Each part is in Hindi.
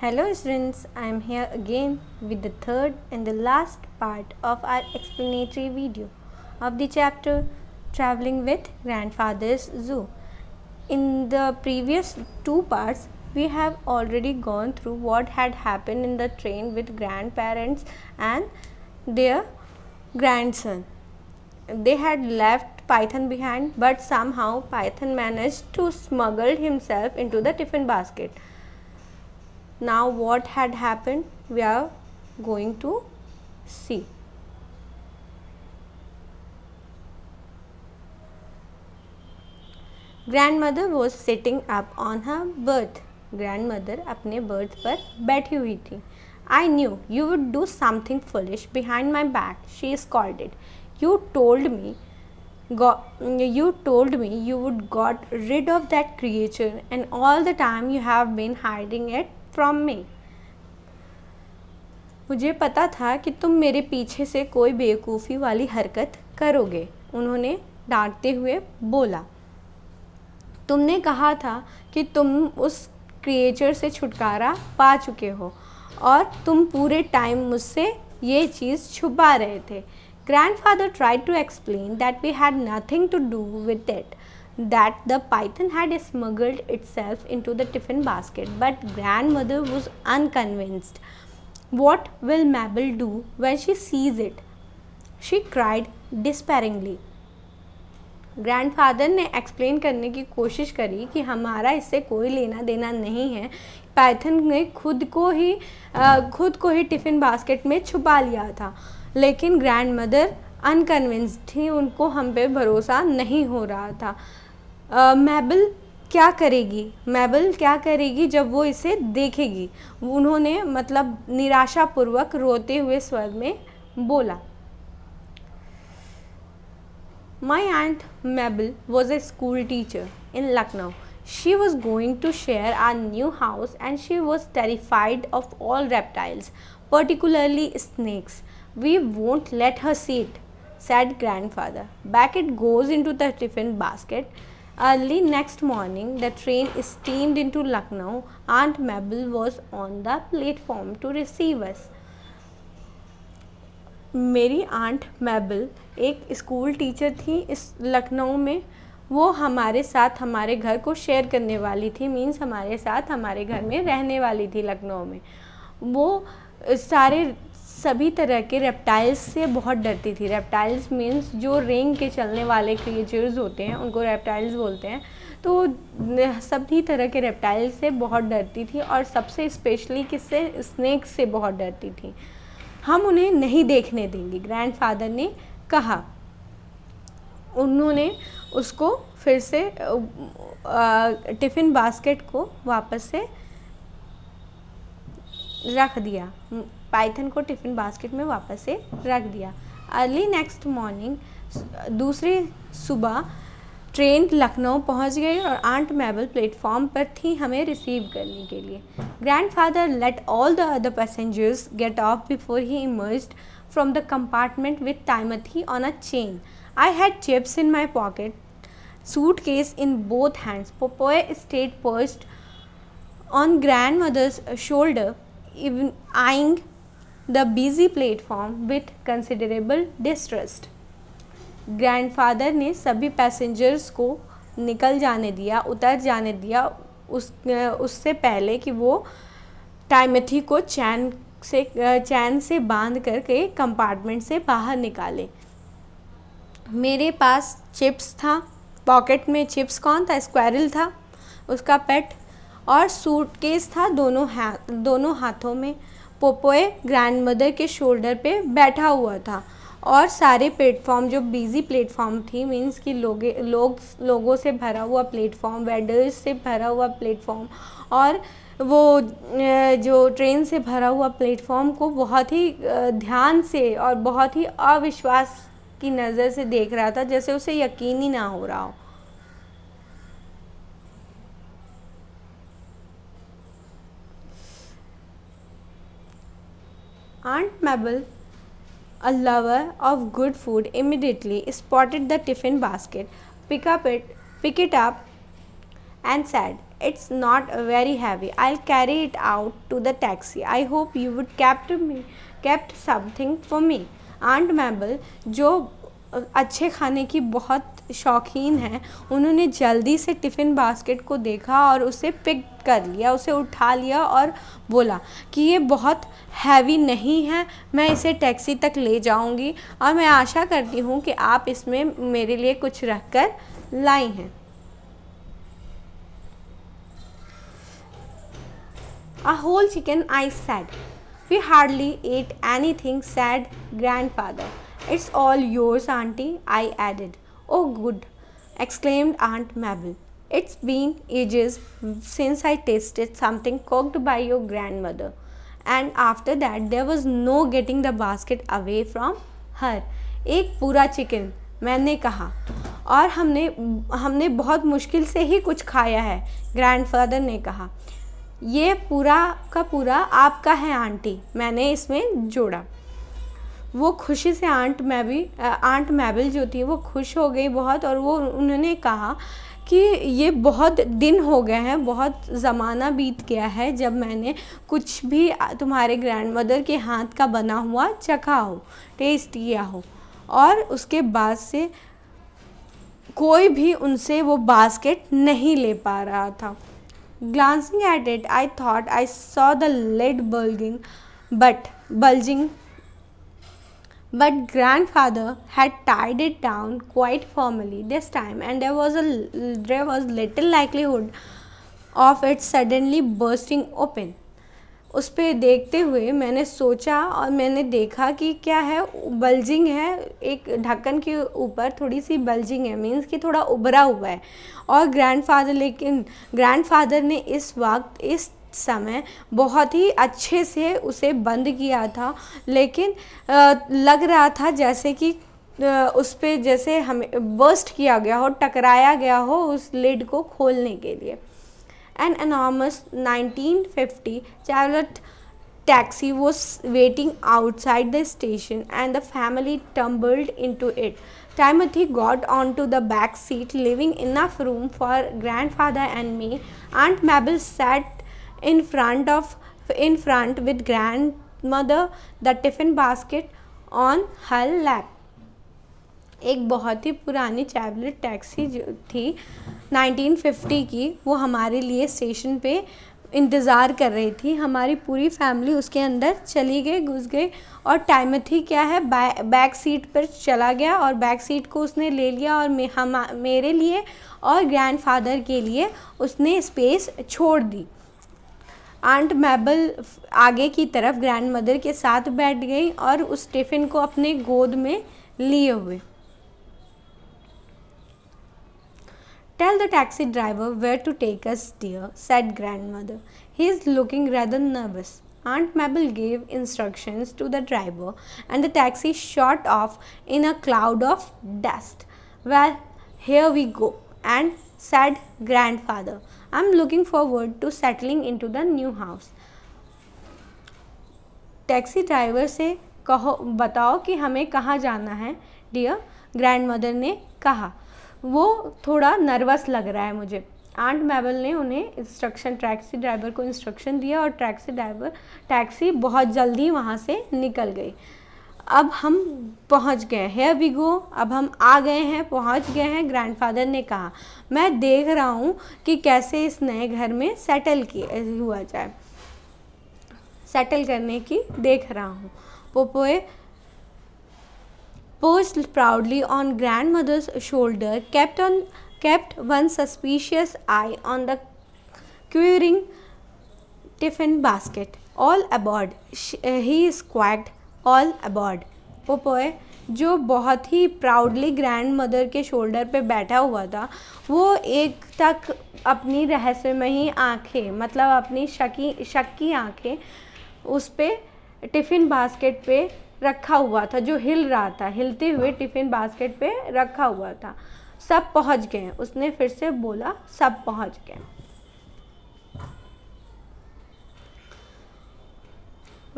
Hello students, I am here again with the third and the last part of our explanatory video of the chapter Traveling with Grandfather's Zoo. In the previous two parts, we have already gone through what had happened in the train with grandparents and their grandson. They had left Python behind but somehow Python managed to smuggle himself into the tiffin basket now what had happened we are going to see grandmother was sitting up on her berth grandmother अपने berth पर बैठी हुई थी I knew you would do something foolish behind my back she scolded you told me Got, you told me you would got rid of that creature and all the time you have been hiding it from me मुझे पता था कि तुम मेरे पीछे से कोई बेवकूफ़ी वाली हरकत करोगे उन्होंने डांटते हुए बोला तुमने कहा था कि तुम उस क्रिएचर से छुटकारा पा चुके हो और तुम पूरे टाइम मुझसे ये चीज़ छुपा रहे थे father tried to explain that we had nothing to do with that that the python had smuggled itself into the tiffin basket, but grandmother was unconvinced. What will Mabel do when she sees it? she cried despairingly. Grandfather ने एक्सप्लेन करने की कोशिश करी कि हमारा इससे कोई लेना देना नहीं है पैथन ने खुद को ही आ, खुद को ही टिफ़िन बास्केट में छुपा लिया था लेकिन ग्रैंड मदर अनकन्विंस थी उनको हम पे भरोसा नहीं हो रहा था मैबल क्या करेगी मैबल क्या करेगी जब वो इसे देखेगी उन्होंने मतलब निराशापूर्वक रोते हुए स्वर में बोला My aunt Mabel was a school teacher in Lucknow. She was going to share our new house and she was terrified of all reptiles, particularly snakes. We won't let her sit, said grandfather. Back it goes into the tiffin basket. Early next morning, the train steamed into Lucknow. Aunt Mabel was on the platform to receive us. मेरी आंट मैबल एक स्कूल टीचर थी इस लखनऊ में वो हमारे साथ हमारे घर को शेयर करने वाली थी मींस हमारे साथ हमारे घर में रहने वाली थी लखनऊ में वो सारे सभी तरह के रेप्टाइल्स से बहुत डरती थी रेप्टाइल्स मीन्स जो रेंग के चलने वाले क्रिएचर्स होते हैं उनको रेप्टाइल्स बोलते हैं तो सभी तरह के रेप्टाइल्स से बहुत डरती थी और सबसे स्पेशली किससे स्नैक से बहुत डरती थी हम उन्हें नहीं देखने देंगे ग्रैंडफादर ने कहा उन्होंने उसको फिर से टिफ़िन बास्केट को वापस से रख दिया पाइथन को टिफ़िन बास्केट में वापस से रख दिया अर्ली नेक्स्ट मॉर्निंग दूसरी सुबह ट्रेन लखनऊ पहुंच गई और आंट मैबल प्लेटफॉर्म पर थी हमें रिसीव करने के लिए grandfather let all the other passengers get off before he emerge from the compartment with Timothy on a chain I had Chips in my pocket suitcase in both hands Popeye state perched on shoulder even eyeing the busy platform with considerable distrust. Grandfather ने सभी पैसेंजर्स को निकल जाने दिया उतर जाने दिया उस उससे पहले कि वो टाइमथी को चैन से चैन से बांध करके कंपार्टमेंट से बाहर निकाले मेरे पास चिप्स था पॉकेट में चिप्स कौन था स्क्वायरल था उसका पेट और सूटकेस था दोनों हाथ दोनों हाथों में पोपोए ग्रैंड मदर के शोल्डर पे बैठा हुआ था और सारे प्लेटफॉर्म जो बिजी प्लेटफॉर्म थी मीन्स कि लोगे लोग लोगों से भरा हुआ प्लेटफॉर्म वेंडर्स से भरा हुआ प्लेटफॉर्म और वो जो ट्रेन से भरा हुआ प्लेटफॉर्म को बहुत ही ध्यान से और बहुत ही अविश्वास की नज़र से देख रहा था जैसे उसे यकीन ही ना हो रहा हो Aunt Mabel, a lover of good food, immediately spotted the tiffin basket, pick up it, pick it up, and said, "It's not very heavy. I'll carry it out to the taxi. I hope you would kept me kept something for me." Aunt Mabel, जो अच्छे खाने की बहुत शौकीन है उन्होंने जल्दी से टिफ़िन बास्केट को देखा और उसे पिक कर लिया उसे उठा लिया और बोला कि ये बहुत हैवी नहीं है मैं इसे टैक्सी तक ले जाऊंगी और मैं आशा करती हूँ कि आप इसमें मेरे लिए कुछ रख कर लाई हैं a whole chicken I said we hardly ate anything said grandfather it's all yours auntie I added oh good exclaimed aunt Mabel It's been ages since I tasted something cooked by your grandmother. And after that, there was no getting the basket away from her. एक पूरा चिकन मैंने कहा और हमने हमने बहुत मुश्किल से ही कुछ खाया है ग्रैंडफादर ने कहा ये पूरा का पूरा आपका है आंटी मैंने इसमें जोड़ा वो खुशी से आंट मैबी आंट मैबल जो थी वो खुश हो गई बहुत और वो उन्होंने कहा कि ये बहुत दिन हो गए हैं बहुत ज़माना बीत गया है जब मैंने कुछ भी तुम्हारे ग्रैंड मदर के हाथ का बना हुआ चखा हो टेस्ट किया हो और उसके बाद से कोई भी उनसे वो बास्केट नहीं ले पा रहा था glancing at it I thought I saw the lid bulging but bulging but grandfather had tied it down quite firmly this time and there was a there was little likelihood of it suddenly bursting open उस पर देखते हुए मैंने सोचा और मैंने देखा कि क्या है बल्जिंग है एक ढक्कन के ऊपर थोड़ी सी बल्जिंग है मींस कि थोड़ा उभरा हुआ है और ग्रैंडफादर लेकिन ग्रैंडफादर ने इस वक्त इस समय बहुत ही अच्छे से उसे बंद किया था लेकिन लग रहा था जैसे कि उस पर जैसे हमें बर्स्ट किया गया हो टकराया गया हो उस लिड को खोलने के लिए an enormous 1950 fifty Chevrolet taxi was waiting outside the station and the family tumbled into it time they got on to the back seat leaving enough room for grandfather and me and Mabel sat in front of in front with grandmother the tiffin basket on her lap एक बहुत ही पुरानी चैबलेट टैक्सी जो थी 1950 की वो हमारे लिए स्टेशन पे इंतज़ार कर रही थी हमारी पूरी फैमिली उसके अंदर चली गई घुस गई और थी क्या है बै, बैक सीट पर चला गया और बैक सीट को उसने ले लिया और मे, हम मेरे लिए और ग्रैंडफादर के लिए उसने स्पेस छोड़ दी आंट मैबल आगे की तरफ ग्रैंड मदर के साथ बैठ गई और उस टिफ़िन को अपने गोद में लिए हुए Tell the taxi driver where to take us, dear, said grandmother. He is looking rather nervous. Aunt Mabel gave instructions to the driver, and the taxi shot off in a cloud of dust. Well, here we go, and said grandfather. I am looking forward to settling into the new house taxi driver से कहो बताओ कि हमें कहाँ जाना है डियर ग्रैंड मदर ने कहा वो थोड़ा नर्वस लग रहा है मुझे आंट मैबल ने उन्हें इंस्ट्रक्शन टैक्सी ड्राइवर को इंस्ट्रक्शन दिया और टैक्सी ड्राइवर टैक्सी बहुत जल्दी वहाँ से निकल गई अब हम पहुंच गए हैं अभी गो अब हम आ गए हैं पहुंच गए हैं ग्रैंडफादर ने कहा मैं देख रहा हूँ कि कैसे इस नए घर में सेटल किया हुआ जाए सेटल करने की देख रहा हूँ Popeye posed proudly on grandmother's shoulder kept on kept one suspicious eye on the curing tiffin basket all about he squawked all aboard वो पोए जो बहुत ही प्राउडली ग्रैंड मदर के शोल्डर पे बैठा हुआ था वो एक तक अपनी रहस्यमयी आंखें मतलब अपनी शकी शक की आँखें उस पर टिफ़िन बास्केट पे रखा हुआ था जो हिल रहा था हिलते हुए टिफ़िन बास्केट पे रखा हुआ था सब पहुंच गए उसने फिर से बोला सब पहुंच गए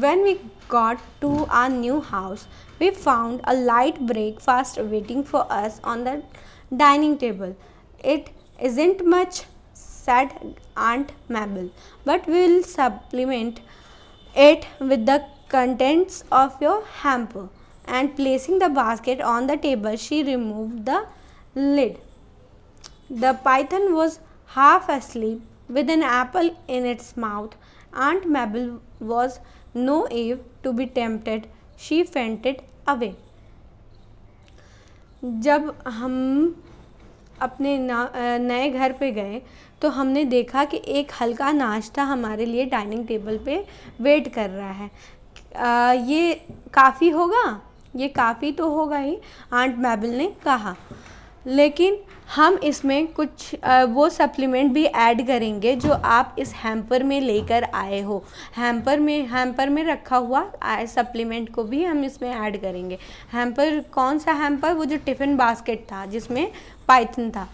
When we got to our new house, we found a light breakfast waiting for us on the dining table. It isn't much, said Aunt Mabel, but we'll supplement it with the contents of your hamper. And placing the basket on the table, she removed the lid. The python was half asleep with an apple in its mouth Aunt Mabel was no eve to be tempted. She fainted away. जब हम अपने नए घर पे गए तो हमने देखा कि एक हल्का नाश्ता हमारे लिए डाइनिंग टेबल पे वेट कर रहा है आ, ये काफ़ी होगा ये काफ़ी तो होगा ही आंट मैबल ने कहा लेकिन हम इसमें कुछ वो सप्लीमेंट भी ऐड करेंगे जो आप इस हैम्पर में लेकर आए हो हैम्पर में हैम्पर में रखा हुआ सप्लीमेंट को भी हम इसमें ऐड करेंगे हैम्पर कौन सा हैम्पर वो जो टिफ़िन बास्केट था जिसमें पाइथन था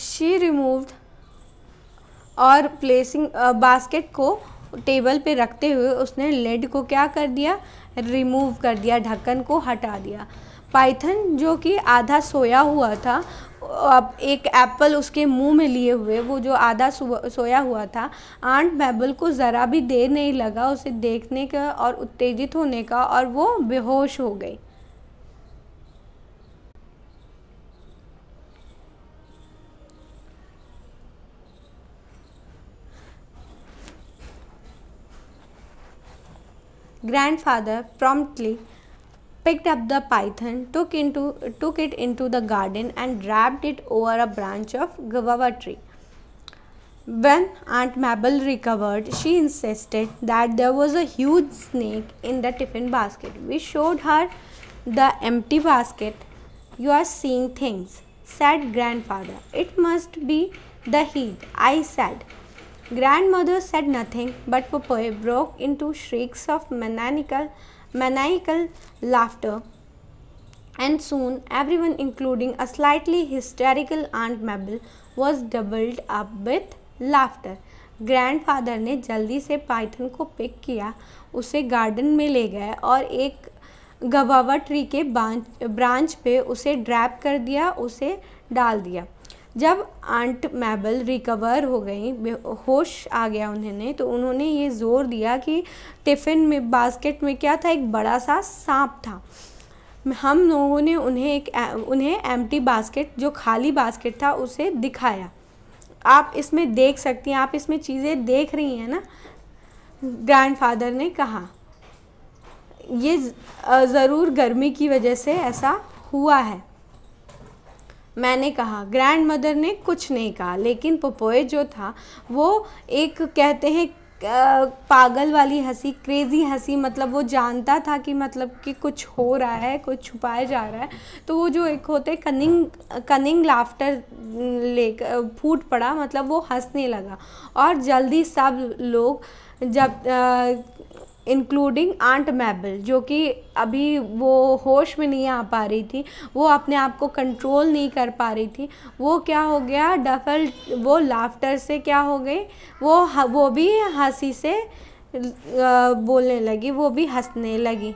शी रिमूव्ड और प्लेसिंग बास्केट को टेबल पे रखते हुए उसने लेड को क्या कर दिया रिमूव कर दिया ढक्कन को हटा दिया पाइथन जो कि आधा सोया हुआ था अब एक एप्पल उसके मुंह में लिए हुए वो जो आधा सोया हुआ था आंट मैबल को ज़रा भी देर नहीं लगा उसे देखने का और उत्तेजित होने का और वो बेहोश हो गई Grandfather promptly picked up the python, took, into, took it into the garden and wrapped it over a branch of guava tree. When Aunt Mabel recovered, she insisted that there was a huge snake in the tiffin basket. We showed her the empty basket. You are seeing things, said grandfather. It must be the heat, I said. Grandmother said nothing, but Popoy broke into shrieks of maniacal, maniacal laughter. And soon everyone, including a slightly hysterical Aunt Mabel, was doubled up with laughter. Grandfather ने जल्दी से पाइथन को पिक किया उसे गार्डन में ले गए और एक गवावा ट्री के ब्रांच पे उसे ड्रैप कर दिया उसे डाल दिया जब आंट मैबल रिकवर हो गई होश आ गया उन्हें तो उन्होंने ये ज़ोर दिया कि टिफ़िन में बास्केट में क्या था एक बड़ा सा सांप था हम लोगों ने उन्हें एक उन्हें एम्प्टी बास्केट जो खाली बास्केट था उसे दिखाया आप इसमें देख सकती हैं आप इसमें चीज़ें देख रही हैं ना ग्रैंडफादर ने कहा ये ज़रूर गर्मी की वजह से ऐसा हुआ है मैंने कहा ग्रैंड मदर ने कुछ नहीं कहा लेकिन पपोए जो था वो एक कहते हैं पागल वाली हंसी क्रेज़ी हंसी मतलब वो जानता था कि मतलब कि कुछ हो रहा है कुछ छुपाया जा रहा है तो वो जो एक होते कनिंग कनिंग लाफ्टर ले फूट पड़ा मतलब वो हंसने लगा और जल्दी सब लोग जब आ, इंक्लूडिंग आंट मैबल जो कि अभी वो होश में नहीं आ पा रही थी वो अपने आप को कंट्रोल नहीं कर पा रही थी वो क्या हो गया डफल वो लाफ्टर से क्या हो गई वो वो भी हंसी से बोलने लगी वो भी हंसने लगी